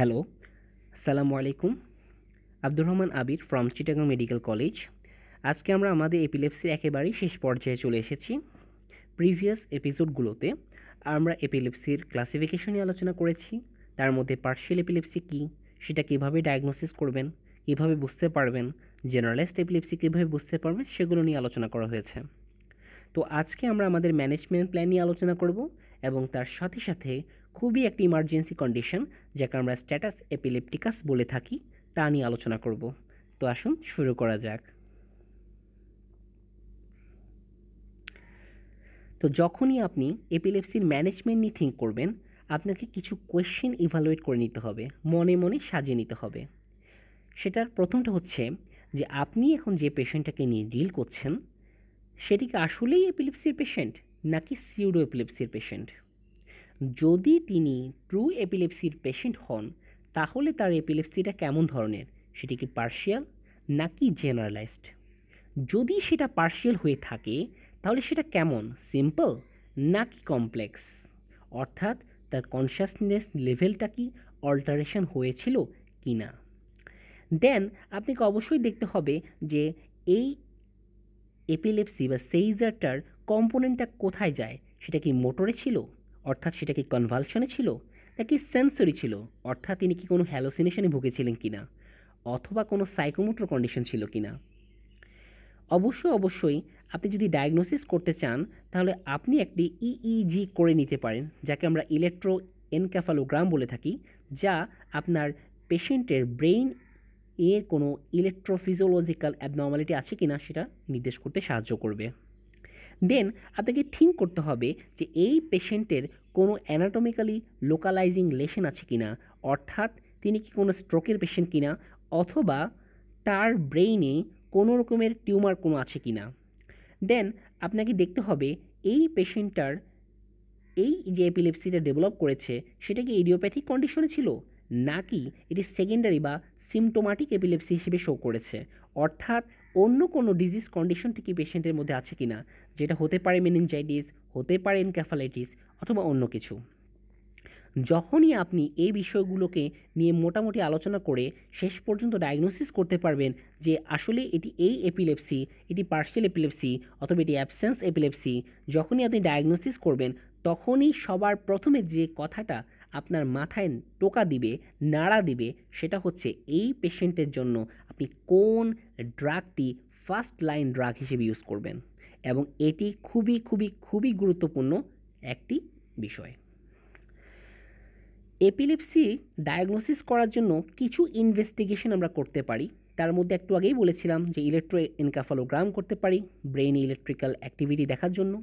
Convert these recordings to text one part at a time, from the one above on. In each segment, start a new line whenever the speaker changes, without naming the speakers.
hello সালামু আলাইকুম Abdur Rahman Abir from Chittagong medical college আজকে আমরা আমাদের এপিলেপসির একেবারেই শেষ পর্যায়ে চলে এসেছি প্রিভিয়াস এপিসোডগুলোতে আমরা এপিলেপসির ক্লাসিফিকেশন নিয়ে আলোচনা করেছি তার মধ্যে পার্শিয়াল এপিলেপসি কী সেটা কীভাবে ডায়াগনোসিস করবেন কীভাবে বুঝতে পারবেন জেনারেলাইজড এপিলেপসি কীভাবে বুঝতে পারবেন সেগুলো নিয়ে আলোচনা করা হয়েছে তো আজকে আমরা আমাদের ম্যানেজমেন্ট প্ল্যান নিয়ে আলোচনা করব এবং তার সাথে সাথে খুবই একটি ইমার্জেন্সি কন্ডিশন যাকে আমরা স্ট্যাটাস এপিলেপটিকাস বলে থাকি তা নিয়ে আলোচনা করব তো আসুন শুরু করা যাক তো যখনই আপনি এপিলেপসির ম্যানেজমেন্ট নিয়ে থিঙ্ক করবেন আপনাকে কিছু কোয়েশ্চেন ইভালুয়েট করে নিতে হবে মনে মনে সাজিয়ে নিতে হবে সেটার প্রথমটা হচ্ছে যে আপনি এখন যে পেশেন্টটাকে নিয়ে ডিল করছেন সেটিকে আসলেই এপিলেপসির পেশেন্ট নাকি সিউডো এপিলেপসির পেশেন্ট যদি তিনি ট্রু এপিলেপসির পেশেন্ট হন তাহলে তার এপিলেপসিটা কেমন ধরনের সেটি কি পার্শিয়াল নাকি জেনারেলাইজড যদি সেটা পার্শিয়াল হয়ে থাকে তাহলে সেটা কেমন সিম্পল নাকি কমপ্লেক্স অর্থাৎ তার কনশাসনেস লেভেলটা কি অল্টারেশন হয়েছিল কি না দেন আপনাকে অবশ্যই দেখতে হবে যে এই এপিলেপসি বা সেইজারটার কম্পোনেন্টটা কোথায় যায় সেটা কি মোটরে ছিল অর্থাৎ সেটা কি কনভালশনে ছিল নাকি সেন্সরি ছিল অর্থাৎ তিনি কি কোনো হ্যালোসিনেশনে ভুগেছিলেন কি না অথবা কোনো সাইকোমোটর কন্ডিশন ছিল কি না অবশ্যই অবশ্যই আপনি যদি ডায়াগনোসিস করতে চান তাহলে আপনি একটি ইইজি e e করে নিতে পারেন যাকে আমরা ইলেকট্রো এনক্যাফালোগ্রাম বলে থাকি যা আপনার পেশেন্টের ব্রেইন এর কোনো ইলেকট্রোফিজিওলজিক্যাল অ্যাবনর্মালিটি আছে কি না সেটা নির্দেশ করতে সাহায্য করবে দেন আপনাকে থিঙ্ক করতে হবে যে এই পেশেন্টের কোনো অ্যানাটমিক্যালি লোকালাইজিং লেশন আছে কিনা অর্থাৎ তিনি কি কোনো স্ট্রোকের পেশেন্ট কিনা অথবা তার ব্রেইনে কোনো রকমের টিউমার কোনো আছে কি না দেন আপনাকে দেখতে হবে এই পেশেন্টটার এই যে এপিলেপসিটা ডেভেলপ করেছে সেটা কি এডিওপ্যাথিক কন্ডিশনে ছিল নাকি এটি সেকেন্ডারি বা সিমটোমাটিক এপিলেপসি হিসেবে শো করেছে অর্থাৎ অন্য কোনো ডিজিজ কন্ডিশনটি কি পেশেন্টের মধ্যে আছে কি না যেটা হতে পারে মেনিনজাইটিস হতে পারে এনক্যাফালাইটিস অথবা অন্য কিছু যখনই আপনি এই বিষয়গুলোকে নিয়ে মোটামুটি আলোচনা করে শেষ পর্যন্ত ডায়াগনোসিস করতে পারবেন যে আসলে এটি এই এপিলেপসি এটি পার্সিয়াল এপিলেপসি অথবা এটি অ্যাবসেন্স এপিলেপসি যখনই আপনি ডায়াগনোসিস করবেন তখনই সবার প্রথমে যে কথাটা আপনার মাথায় টোকা দিবে নাড়া দিবে সেটা হচ্ছে এই পেশেন্টের জন্য আপনি কোন ড্রাগটি ফার্স্ট লাইন ড্রাগ হিসেবে ইউজ করবেন এবং এটি খুবই খুবই খুবই গুরুত্বপূর্ণ একটি বিষয় এপিলিপসি ডায়াগনোসিস করার জন্য কিছু ইনভেস্টিগেশন আমরা করতে পারি তার মধ্যে একটু আগেই বলেছিলাম যে ইলেকট্রো এনকাফালোগ্রাম করতে পারি ব্রেইন ইলেকট্রিক্যাল অ্যাক্টিভিটি দেখার জন্য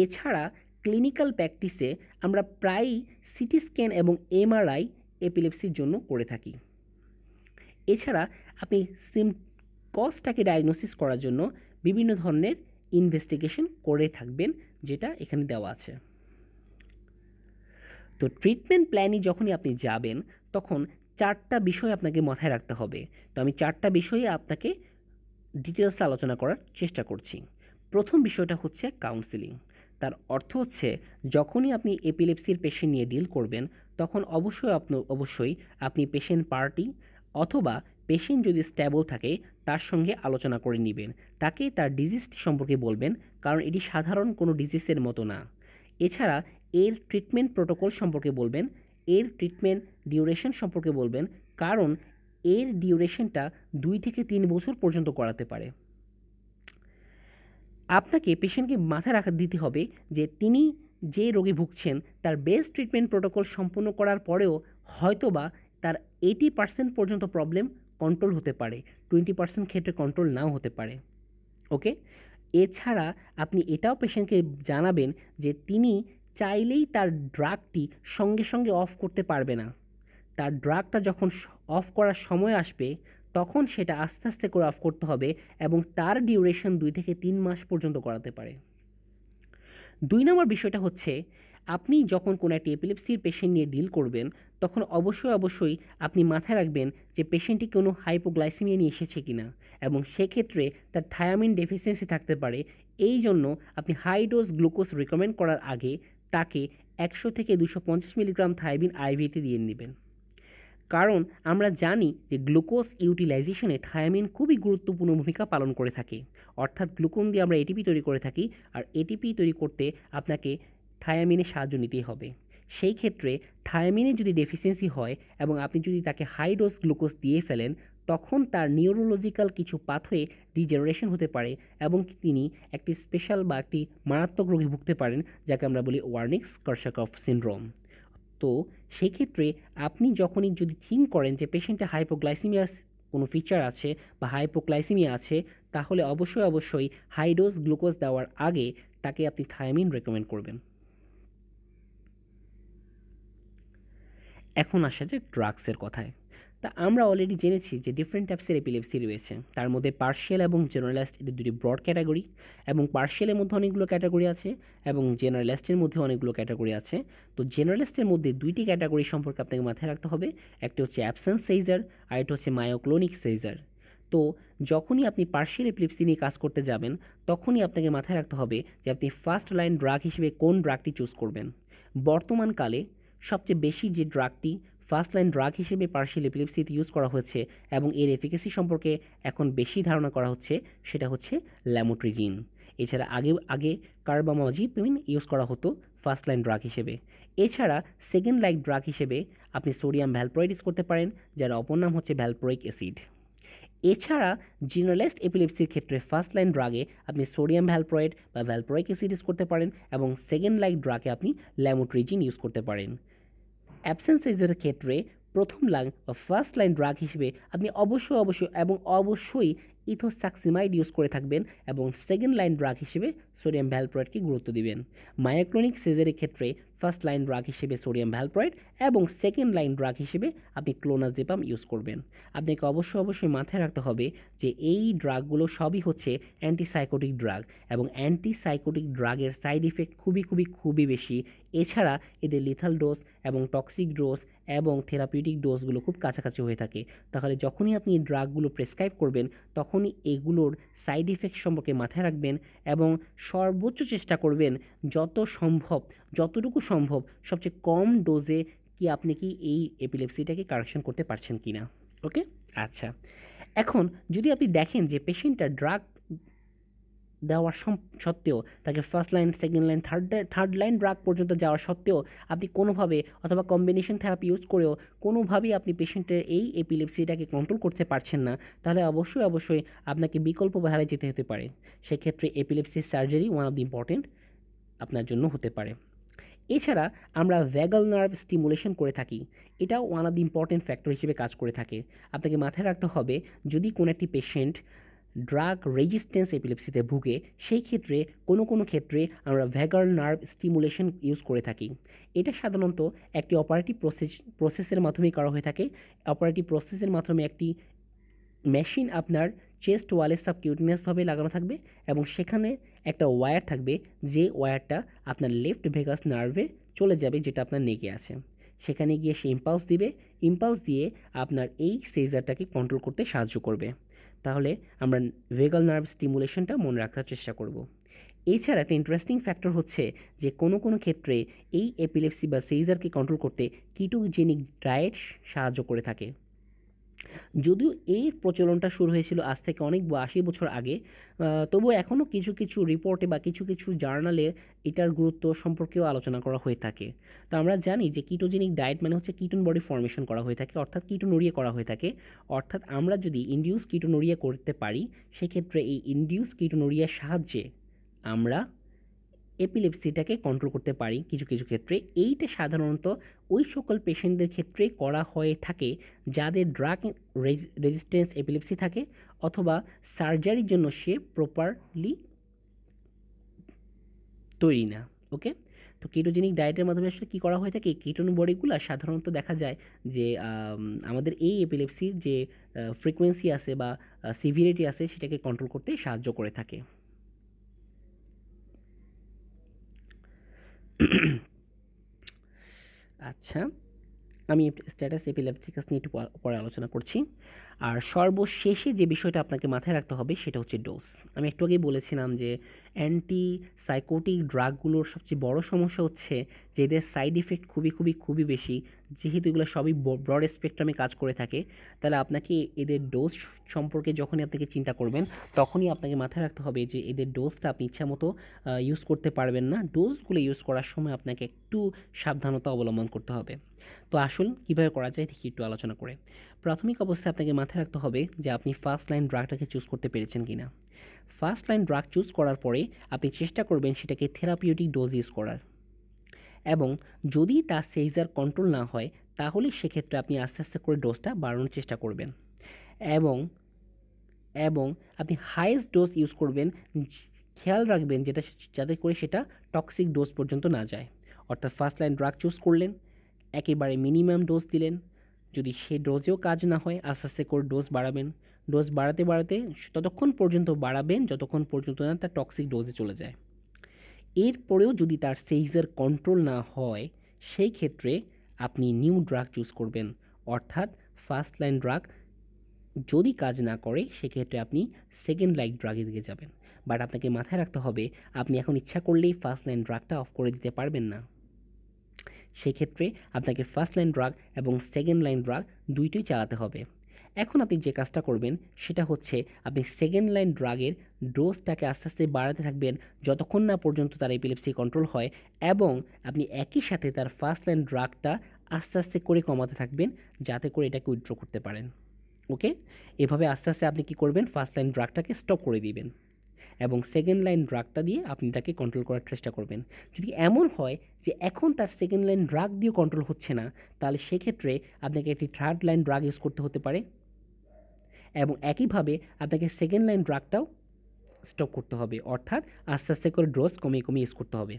এছাড়া ক্লিনিক্যাল প্র্যাকটিসে আমরা প্রায়ই সিটি স্ক্যান এবং এমআরআই এপিলেপসির জন্য করে থাকি এছাড়া আপনি সিম কজটাকে ডায়াগনোসিস করার জন্য বিভিন্ন ধরনের ইনভেস্টিগেশন করে থাকবেন যেটা এখানে দেওয়া আছে তো ট্রিটমেন্ট প্ল্যানে যখনই আপনি যাবেন তখন চারটা বিষয় আপনাকে মাথায় রাখতে হবে তো আমি চারটা বিষয়ে আপনাকে ডিটেলসে আলোচনা করার চেষ্টা করছি প্রথম বিষয়টা হচ্ছে কাউন্সিলিং তার অর্থ হচ্ছে যখনই আপনি এপিলেপসির পেশেন্ট নিয়ে ডিল করবেন তখন অবশ্যই আপনার অবশ্যই আপনি পেশেন্ট পার্টি অথবা পেশেন্ট যদি স্ট্যাবল থাকে তার সঙ্গে আলোচনা করে নেবেন তাকে তার ডিজিজটি সম্পর্কে বলবেন কারণ এটি সাধারণ কোনো ডিজিজের মতো না এছাড়া এর ট্রিটমেন্ট প্রোটোকল সম্পর্কে বলবেন এর ট্রিটমেন্ট ডিউরেশন সম্পর্কে বলবেন কারণ এর ডিউরেশনটা দুই থেকে তিন বছর পর্যন্ত করাতে পারে আপনাকে পেশেন্টকে মাথা রাখা দিতে হবে যে তিনি যে রোগে ভুগছেন তার বেস্ট ট্রিটমেন্ট প্রোটোকল সম্পূর্ণ করার পরেও হয়তোবা তার এইটি পার্সেন্ট পর্যন্ত প্রবলেম কন্ট্রোল হতে পারে টোয়েন্টি পার্সেন্ট ক্ষেত্রে কন্ট্রোল নাও হতে পারে ওকে এছাড়া আপনি এটাও পেশেন্টকে জানাবেন যে তিনি চাইলেই তার ড্রাগটি সঙ্গে সঙ্গে অফ করতে পারবে না তার ড্রাগটা যখন অফ করার সময় আসবে তখন সেটা আস্তে আস্তে করে অফ করতে হবে এবং তার ডিউরেশন দুই থেকে তিন মাস পর্যন্ত করাতে পারে দুই নম্বর বিষয়টা হচ্ছে আপনি যখন কোনো একটি এপিলেপসির পেশেন্ট নিয়ে ডিল করবেন তখন অবশ্যই অবশ্যই আপনি মাথায় রাখবেন যে পেশেন্টটি কোনো হাইপোগ্লাইসিমিয়া নিয়ে এসেছে কি না এবং সেক্ষেত্রে তার থায়ামিন ডেফিসিয়েন্সি থাকতে পারে এই জন্য আপনি হাই ডোজ গ্লুকোজ রিকমেন্ড করার আগে তাকে একশো থেকে দুশো পঞ্চাশ মিলিগ্রাম থায়াবিন আইভিতে দিয়ে নেবেন কারণ আমরা জানি যে গ্লুকোজ ইউটিলাইজেশনে থায়ামিন খুবই গুরুত্বপূর্ণ ভূমিকা পালন করে থাকে অর্থাৎ গ্লুকোন দিয়ে আমরা এটিপি তৈরি করে থাকি আর এটিপি তৈরি করতে আপনাকে থায়ামিনের সাহায্য নিতেই হবে সেই ক্ষেত্রে থায়ামিনের যদি ডেফিসিয়েন্সি হয় এবং আপনি যদি তাকে হাই ডোজ গ্লুকোজ দিয়ে ফেলেন তখন তার নিউরোলজিক্যাল কিছু পাথওয়ে ডিজেনারেশন হতে পারে এবং তিনি একটি স্পেশাল বা একটি মারাত্মক রোগে ভুগতে পারেন যাকে আমরা বলি ওয়ার্নিক্স কর্সাকফ সিন্ড্রোম তো সেক্ষেত্রে আপনি যখনই যদি থিঙ্ক করেন যে পেশেন্টে হাইপোগ্লাইসিমিয়া কোনো ফিচার আছে বা হাইপোগ্লাইসিমিয়া আছে তাহলে অবশ্যই অবশ্যই হাই ডোজ গ্লুকোজ দেওয়ার আগে তাকে আপনি থায়ামিন রেকমেন্ড করবেন এখন আসা যায় ড্রাগসের কথায় তা আমরা অলরেডি জেনেছি যে ডিফারেন্ট টাইপসের এপিলেপসি রয়েছে তার মধ্যে পার্শিয়াল এবং জেনারেলাইজড এদের দুটি ব্রড ক্যাটাগরি এবং পার্শিয়ালের মধ্যে অনেকগুলো ক্যাটাগরি আছে এবং জেনারেলাইস্টের মধ্যে অনেকগুলো ক্যাটাগরি আছে তো জেনারেলাইস্টের মধ্যে দুইটি ক্যাটাগরি সম্পর্কে আপনাকে মাথায় রাখতে হবে একটি হচ্ছে অ্যাবসেন্স সেইজার আর একটি হচ্ছে মায়োক্লোনিক সেইজার তো যখনই আপনি পার্শিয়াল এপিলেপসি নিয়ে কাজ করতে যাবেন তখনই আপনাকে মাথায় রাখতে হবে যে আপনি ফার্স্ট লাইন ড্রাগ হিসেবে কোন ড্রাগটি চুজ করবেন বর্তমানকালে সবচেয়ে বেশি যে ড্রাগটি ফার্স্ট লাইন ড্রাগ হিসেবে পার্শিয়াল এপিলেপসিতে ইউজ করা হয়েছে এবং এর এফিকেসি সম্পর্কে এখন বেশি ধারণা করা হচ্ছে সেটা হচ্ছে ল্যামোট্রিজিন এছাড়া আগে আগে কার্বামাজিপিন ইউজ করা হতো ফার্স্ট লাইন ড্রাগ হিসেবে এছাড়া সেকেন্ড লাইক ড্রাগ হিসেবে আপনি সোডিয়াম ভ্যালপ্রয়েড ইউজ করতে পারেন যার অপর নাম হচ্ছে ভ্যালপ্রোইক অ্যাসিড এছাড়া জেনারেলাইজড এপিলেপসির ক্ষেত্রে ফার্স্ট লাইন ড্রাগে আপনি সোডিয়াম ভ্যালপ্রয়েড বা ভ্যালপ্রয়েক অ্যাসিড ইউজ করতে পারেন এবং সেকেন্ড লাইক ড্রাগে আপনি ল্যামোট্রিজিন ইউজ করতে পারেন অ্যাবসেন্স সাইজের ক্ষেত্রে প্রথম লাইন বা ফার্স্ট লাইন ড্রাগ হিসেবে আপনি অবশ্যই অবশ্যই এবং অবশ্যই ইথোসাক্সিমাইড ইউজ করে থাকবেন এবং সেকেন্ড লাইন ড্রাগ হিসেবে সোডিয়াম ভ্যালপ্রয়েডকে গুরুত্ব দিবেন মায়াক্রনিক সেজারের ক্ষেত্রে ফার্স্ট লাইন ড্রাগ হিসেবে সোডিয়াম ভ্যালপ্রাইড এবং সেকেন্ড লাইন ড্রাগ হিসেবে আপনি ক্লোনাজেপাম ইউজ করবেন আপনাকে অবশ্যই অবশ্যই মাথায় রাখতে হবে যে এই ড্রাগগুলো সবই হচ্ছে অ্যান্টিসাইকোটিক ড্রাগ এবং অ্যান্টিসাইকোটিক ড্রাগের সাইড ইফেক্ট খুবই খুবই খুবই বেশি এছাড়া এদের লিথাল ডোজ এবং টক্সিক ডোজ এবং থেরাপিউটিক ডোজগুলো খুব কাছাকাছি হয়ে থাকে তাহলে যখনই আপনি এই ড্রাগগুলো প্রেসক্রাইব করবেন তখনই এগুলোর সাইড ইফেক্ট সম্পর্কে মাথায় রাখবেন এবং সর্বোচ্চ চেষ্টা করবেন যত সম্ভব যতটুকু সম্ভব সবচেয়ে কম ডোজে কি আপনি কি এই এপিলেপসিটাকে কারেকশন করতে পারছেন কি না ওকে আচ্ছা এখন যদি আপনি দেখেন যে পেশেন্টটা ড্রাগ দেওয়ার সত্ত্বেও তাকে first line second line third third line drug পর্যন্ত যাওয়া সত্ত্বেও আপনি কোনোভাবে অথবা কম্বিনেশন থেরাপি ইউজ করেও কোনোভাবেই আপনি পেশেন্টের এই এপিলেপসিটাকে কন্ট্রোল করতে পারছেন না তাহলে অবশ্যই অবশ্যই আপনাকে বিকল্প বাহারে যেতে হতে পারে সেক্ষেত্রে epilepsy surgery one of the important আপনার জন্য হতে পারে এছাড়া আমরা ভ্যাগাল নার্ভ স্টিমুলেশন করে থাকি এটা one of the important factor হিসেবে কাজ করে থাকে আপনাকে মাথায় রাখতে হবে যদি কোনো একটি পেশেন্ট ড্রাগ রেজিস্ট্যান্স এপিলেপসিতে ভুগে সেই ক্ষেত্রে কোনো কোনো ক্ষেত্রে আমরা ভ্যাগাল নার্ভ স্টিমুলেশন ইউজ করে থাকি এটা সাধারণত একটি অপারেটিভ প্রসেস প্রসেসের মাধ্যমে করা হয়ে থাকে অপারেটিভ প্রসেসের মাধ্যমে একটি মেশিন আপনার চেস্ট ওয়ালে সাবকিউটিনিয়াসভাবে লাগানো থাকবে এবং সেখানে একটা ওয়্যার থাকবে যে ওয়্যারটা আপনার লেফট ভেগাস নার্ভে চলে যাবে যেটা আপনার নেগে আছে সেখানে গিয়ে সে ইম্পালস দিবে ইম্পালস দিয়ে আপনার এই সেজারটাকে কন্ট্রোল করতে সাহায্য করবে তাহলে আমরা ভেগাল নার্ভ স্টিমুলেশনটা মনে রাখার চেষ্টা করব এছাড়া একটা ইন্টারেস্টিং ফ্যাক্টর হচ্ছে যে কোনো কোনো ক্ষেত্রে এই এপিলেপসি বা সেইজারকে কন্ট্রোল করতে কিটোজেনিক ডায়েট সাহায্য করে থাকে যদিও এর প্রচলনটা শুরু হয়েছিল আজ থেকে অনেক আশি বছর আগে তবু এখনও কিছু কিছু রিপোর্টে বা কিছু কিছু জার্নালে এটার গুরুত্ব সম্পর্কেও আলোচনা করা হয়ে থাকে তো আমরা জানি যে কিটোজেনিক ডায়েট মানে হচ্ছে কিটন বডি ফর্মেশন করা হয়ে থাকে অর্থাৎ কিটোনোরিয়া করা হয়ে থাকে অর্থাৎ আমরা যদি ইন্ডিউস কিটোনোরিয়া করতে পারি সেক্ষেত্রে এই ইন্ডিউস কিটোনোরিয়ার সাহায্যে আমরা এপিলেপসিটাকে কন্ট্রোল করতে পারি কিছু কিছু ক্ষেত্রে এইটা সাধারণত ওই সকল পেশেন্টদের ক্ষেত্রে করা হয়ে থাকে যাদের ড্রাগ রেজিস্ট্যান্স এপিলেপসি থাকে অথবা সার্জারির জন্য সে প্রপারলি তৈরি না ওকে তো কিটোজেনিক ডায়েটের মাধ্যমে আসলে কী করা হয়ে থাকে কিটোন বডিগুলো সাধারণত দেখা যায় যে আমাদের এই এপিলেপসির যে ফ্রিকোয়েন্সি আছে বা সিভিরিটি আছে সেটাকে কন্ট্রোল করতে সাহায্য করে থাকে আচ্ছা আমি স্ট্যাটাস এপিলেপটিকাস নিয়ে একটু পরে আলোচনা করছি আর সর্বশেষে যে বিষয়টা আপনাকে মাথায় রাখতে হবে সেটা হচ্ছে ডোজ আমি একটু আগেই বলেছিলাম যে অ্যান্টি সাইকোটিক ড্রাগগুলোর সবচেয়ে বড় সমস্যা হচ্ছে যে এদের সাইড ইফেক্ট খুবই খুবই খুবই বেশি যেহেতু এগুলো সবই ব্রড স্পেকট্রামে কাজ করে থাকে তাহলে আপনাকে এদের ডোজ সম্পর্কে যখনই আপনাকে চিন্তা করবেন তখনই আপনাকে মাথায় রাখতে হবে যে এদের ডোজটা আপনি ইচ্ছা মতো ইউজ করতে পারবেন না ডোজগুলো ইউজ করার সময় আপনাকে একটু সাবধানতা অবলম্বন করতে হবে তো আসুন কীভাবে করা যায় দেখি একটু আলোচনা করে প্রাথমিক অবস্থায় আপনাকে মাথায় রাখতে হবে যে আপনি ফার্স্ট লাইন ড্রাগটাকে চুজ করতে পেরেছেন কি না ফার্স্ট লাইন ড্রাগ চুজ করার পরে আপনি চেষ্টা করবেন সেটাকে থেরাপিউটিক ডোজ ইউজ করার এবং যদি তা সেইজার কন্ট্রোল না হয় তাহলে সেক্ষেত্রে আপনি আস্তে আস্তে করে ডোজটা বাড়ানোর চেষ্টা করবেন এবং এবং আপনি হাইয়েস্ট ডোজ ইউজ করবেন খেয়াল রাখবেন যেটা যাতে করে সেটা টক্সিক ডোজ পর্যন্ত না যায় অর্থাৎ ফার্স্ট লাইন ড্রাগ চুজ করলেন একেবারে মিনিমাম ডোজ দিলেন যদি সে ডোজেও কাজ না হয় আস্তে আস্তে করে ডোজ বাড়াবেন ডোজ বাড়াতে বাড়াতে ততক্ষণ পর্যন্ত বাড়াবেন যতক্ষণ পর্যন্ত না তার টক্সিক ডোজে চলে যায় এরপরেও যদি তার সেইজের কন্ট্রোল না হয় সেই ক্ষেত্রে আপনি নিউ ড্রাগ চুজ করবেন অর্থাৎ ফার্স্ট লাইন ড্রাগ যদি কাজ না করে সেক্ষেত্রে আপনি সেকেন্ড লাইন ড্রাগে দিকে যাবেন বাট আপনাকে মাথায় রাখতে হবে আপনি এখন ইচ্ছা করলেই ফার্স্ট লাইন ড্রাগটা অফ করে দিতে পারবেন না সেক্ষেত্রে আপনাকে ফার্স্ট লাইন ড্রাগ এবং সেকেন্ড লাইন ড্রাগ দুইটাই চালাতে হবে এখন আপনি যে কাজটা করবেন সেটা হচ্ছে আপনি সেকেন্ড লাইন ড্রাগের ডোজটাকে আস্তে আস্তে বাড়াতে থাকবেন যতক্ষণ না পর্যন্ত তার এপিলেপসি কন্ট্রোল হয় এবং আপনি একই সাথে তার ফার্স্ট লাইন ড্রাগটা আস্তে আস্তে করে কমাতে থাকবেন যাতে করে এটাকে উইথড্র করতে পারেন ওকে এভাবে আস্তে আস্তে আপনি কি করবেন ফার্স্ট লাইন ড্রাগটাকে স্টপ করে দিবেন এবং সেকেন্ড লাইন ড্রাগটা দিয়ে আপনি তাকে কন্ট্রোল করার চেষ্টা করবেন যদি এমন হয় যে এখন তার সেকেন্ড লাইন ড্রাগ দিয়েও কন্ট্রোল হচ্ছে না তাহলে সেক্ষেত্রে আপনাকে একটি থার্ড লাইন ড্রাগ ইউজ করতে হতে পারে এবং একইভাবে আপনাকে সেকেন্ড লাইন ড্রাগটাও স্টপ করতে হবে অর্থাৎ আস্তে আস্তে করে ডোজ কমিয়ে কমিয়ে ইউজ করতে হবে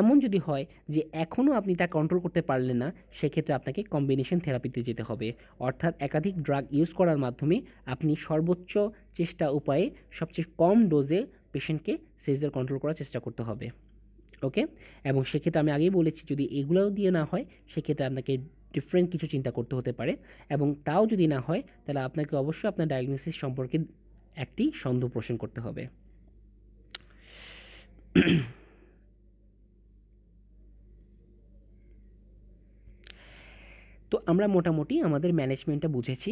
এমন যদি হয় যে এখনও আপনি তা কন্ট্রোল করতে পারলেন না সেক্ষেত্রে আপনাকে কম্বিনেশন থেরাপিতে যেতে হবে অর্থাৎ একাধিক ড্রাগ ইউজ করার মাধ্যমে আপনি সর্বোচ্চ চেষ্টা উপায়ে সবচেয়ে কম ডোজে পেশেন্টকে সেজার কন্ট্রোল করার চেষ্টা করতে হবে ওকে এবং সেক্ষেত্রে আমি আগেই বলেছি যদি এগুলোও দিয়ে না হয় সেক্ষেত্রে আপনাকে ডিফারেন্ট কিছু চিন্তা করতে হতে পারে এবং তাও যদি না হয় তাহলে আপনাকে অবশ্যই আপনার ডায়াগনোসিস সম্পর্কে একটি সন্দেহ পোষণ করতে হবে তো আমরা মোটামুটি আমাদের ম্যানেজমেন্টটা বুঝেছি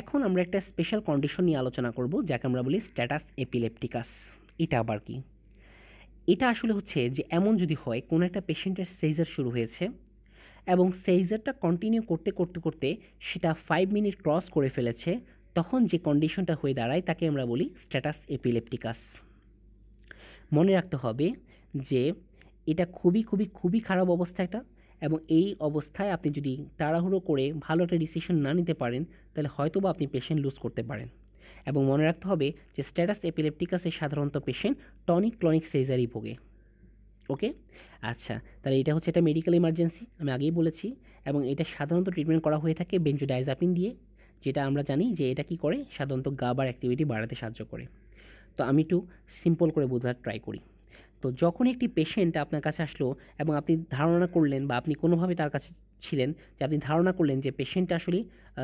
এখন আমরা একটা স্পেশাল কন্ডিশন নিয়ে আলোচনা করব যাকে আমরা বলি স্ট্যাটাস এপিলেপটিকাস এটা আবার কি এটা আসলে হচ্ছে যে এমন যদি হয় কোনো একটা পেশেন্টের সেজার শুরু হয়েছে এবং সেইজারটা কন্টিনিউ করতে করতে করতে সেটা ফাইভ মিনিট ক্রস করে ফেলেছে তখন যে কন্ডিশনটা হয়ে দাঁড়ায় তাকে আমরা বলি স্ট্যাটাস এপিলেপটিকাস মনে রাখতে হবে যে এটা খুবই খুবই খুবই খারাপ অবস্থা একটা এবং এই অবস্থায় আপনি যদি তাড়াহুড়ো করে ভালো একটা ডিসিশন না নিতে পারেন তাহলে হয়তো বা আপনি পেশেন্ট লুজ করতে পারেন এবং মনে রাখতে হবে যে স্ট্যাটাস এপিলেপটিকাসের সাধারণত পেশেন্ট টনিক ক্লনিক সেইজারই ভোগে ওকে আচ্ছা তাহলে এটা হচ্ছে এটা মেডিকেল ইমার্জেন্সি আমি আগেই বলেছি এবং এটা সাধারণত ট্রিটমেন্ট করা হয়ে থাকে বেঞ্জোডাইজাপিন দিয়ে যেটা আমরা জানি যে এটা কি করে সাধারণত গাবার অ্যাক্টিভিটি বাড়াতে সাহায্য করে তো আমি একটু সিম্পল করে বোঝার ট্রাই করি তো যখন একটি পেশেন্ট আপনার কাছে আসলো এবং আপনি ধারণা করলেন বা আপনি কোনোভাবে তার কাছে ছিলেন যে আপনি ধারণা করলেন যে পেশেন্ট আসলে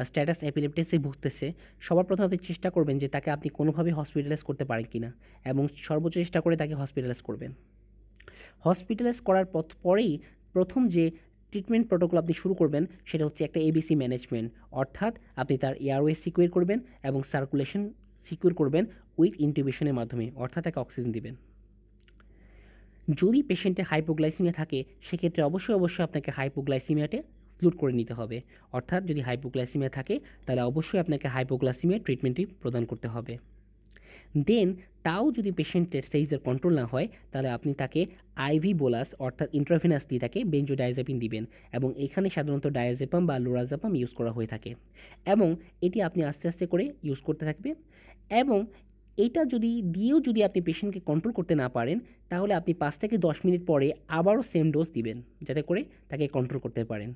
স্ট্যাটাস অ্যাপিলেপটেসে ভুগতেছে সবার প্রথমে আপনি চেষ্টা করবেন যে তাকে আপনি কোনোভাবে হসপিটালাইজ করতে পারেন কি না এবং সর্বোচ্চ চেষ্টা করে তাকে হসপিটালাইজ করবেন হসপিটালাইজ করার পরেই প্রথম যে ট্রিটমেন্ট প্রোটোকল আপনি শুরু করবেন সেটা হচ্ছে একটা এবিসি ম্যানেজমেন্ট অর্থাৎ আপনি তার এয়ারওয়ে সিকিউর করবেন এবং সার্কুলেশন সিকিউর করবেন উইথ ইন্টিউবেশনের মাধ্যমে অর্থাৎ তাকে অক্সিজেন দেবেন যদি পেশেন্টে হাইপোগ্লাইসিমিয়া থাকে সেক্ষেত্রে অবশ্যই অবশ্যই আপনাকে হাইপোগ্লাইসিমিয়াতে এক্সক্লুড করে নিতে হবে অর্থাৎ যদি হাইপোগ্লাইসিমিয়া থাকে তাহলে অবশ্যই আপনাকে হাইপোগ্লাইসিমিয়া ট্রিটমেন্টটি প্রদান করতে হবে দেন তাও যদি পেশেন্টের সেইজের কন্ট্রোল না হয় তাহলে আপনি তাকে আইভি বোলাস অর্থাৎ দিয়ে তাকে বেঞ্জোডায়াজাপিন দিবেন এবং এখানে সাধারণত ডায়াজেপাম বা লোরাজাপাম ইউজ করা হয়ে থাকে এবং এটি আপনি আস্তে আস্তে করে ইউজ করতে থাকবেন এবং এটা যদি দিয়েও যদি আপনি পেশেন্টকে কন্ট্রোল করতে না পারেন তাহলে আপনি পাঁচ থেকে দশ মিনিট পরে আবারও সেম ডোজ দিবেন যাতে করে তাকে কন্ট্রোল করতে পারেন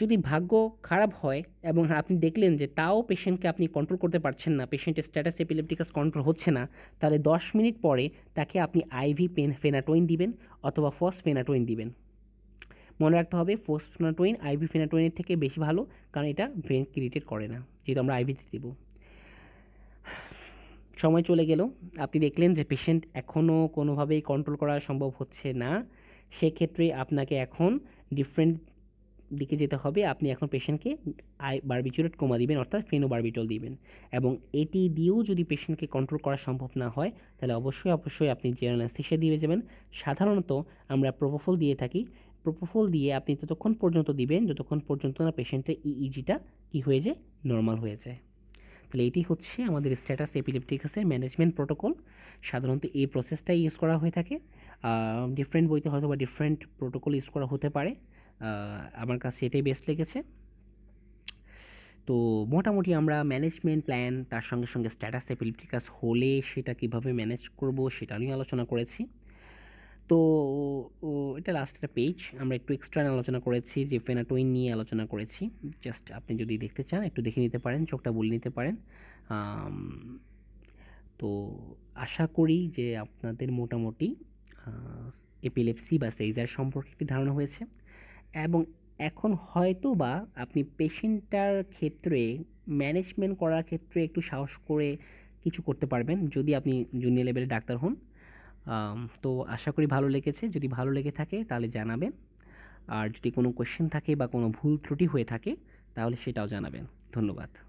যদি ভাগ্য খারাপ হয় এবং আপনি দেখলেন যে তাও পেশেন্টকে আপনি কন্ট্রোল করতে পারছেন না পেশেন্টের স্ট্যাটাস এপিলেপটিকাস কন্ট্রোল হচ্ছে না তাহলে দশ মিনিট পরে তাকে আপনি আইভি পেন ফেনাটোইন দিবেন অথবা ফস ফেনাটোইন দিবেন মনে রাখতে হবে ফোস ফেনাটোইন আইভি ফেনাটোইনের থেকে বেশি ভালো কারণ এটা ভেন ক্রিয়েটেড করে না যেহেতু আমরা আইভিতে দেবো সময় চলে গেল আপনি দেখলেন যে পেশেন্ট এখনও কোনোভাবেই কন্ট্রোল করা সম্ভব হচ্ছে না সেক্ষেত্রে আপনাকে এখন ডিফারেন্ট দিকে যেতে হবে আপনি এখন পেশেন্টকে আই বার্বিচুরেট কমা দিবেন অর্থাৎ ফেনোবার্বিটল দিবেন এবং এটি দিয়েও যদি পেশেন্টকে কন্ট্রোল করা সম্ভব না হয় তাহলে অবশ্যই অবশ্যই আপনি জেনারেল অ্যানেস্থেশিয়া দিয়ে যাবেন সাধারণত আমরা প্রোপোফল দিয়ে থাকি প্রোপোফল দিয়ে আপনি ততক্ষণ পর্যন্ত দিবেন যতক্ষণ পর্যন্ত না পেশেন্টের ইইজিটা কী হয়ে যায় নর্মাল হয়ে যায় তাহলে এটি হচ্ছে আমাদের স্ট্যাটাস এপিলেপটিকাসের ম্যানেজমেন্ট প্রোটোকল সাধারণত এই প্রসেসটাই ইউজ করা হয়ে থাকে ডিফারেন্ট বইতে হয়তো বা ডিফারেন্ট প্রোটোকল ইউজ করা হতে পারে আমার কাছে এটাই বেস্ট লেগেছে তো মোটামুটি আমরা ম্যানেজমেন্ট প্ল্যান তার সঙ্গে সঙ্গে স্ট্যাটাস অ্যাপিলিটিকাস হলে সেটা কিভাবে ম্যানেজ করব সেটা নিয়ে আলোচনা করেছি তো এটা লাস্টটা পেজ আমরা একটু এক্সট্রা আলোচনা করেছি যে ফেনাটোইন নিয়ে আলোচনা করেছি জাস্ট আপনি যদি দেখতে চান একটু দেখে নিতে পারেন চোখটা বলে নিতে পারেন তো আশা করি যে আপনাদের মোটামুটি এপিলেপসি বা সেইজার সম্পর্কে একটি ধারণা হয়েছে এবং এখন হয়তো বা আপনি পেশেন্টটার ক্ষেত্রে ম্যানেজমেন্ট করার ক্ষেত্রে একটু সাহস করে কিছু করতে পারবেন যদি আপনি জুনিয়র লেভেলে ডাক্তার হন তো আশা করি ভালো লেগেছে যদি ভালো লেগে থাকে তাহলে জানাবেন আর যদি কোনো কোয়েশ্চেন থাকে বা কোনো ভুল ত্রুটি হয়ে থাকে তাহলে সেটাও জানাবেন ধন্যবাদ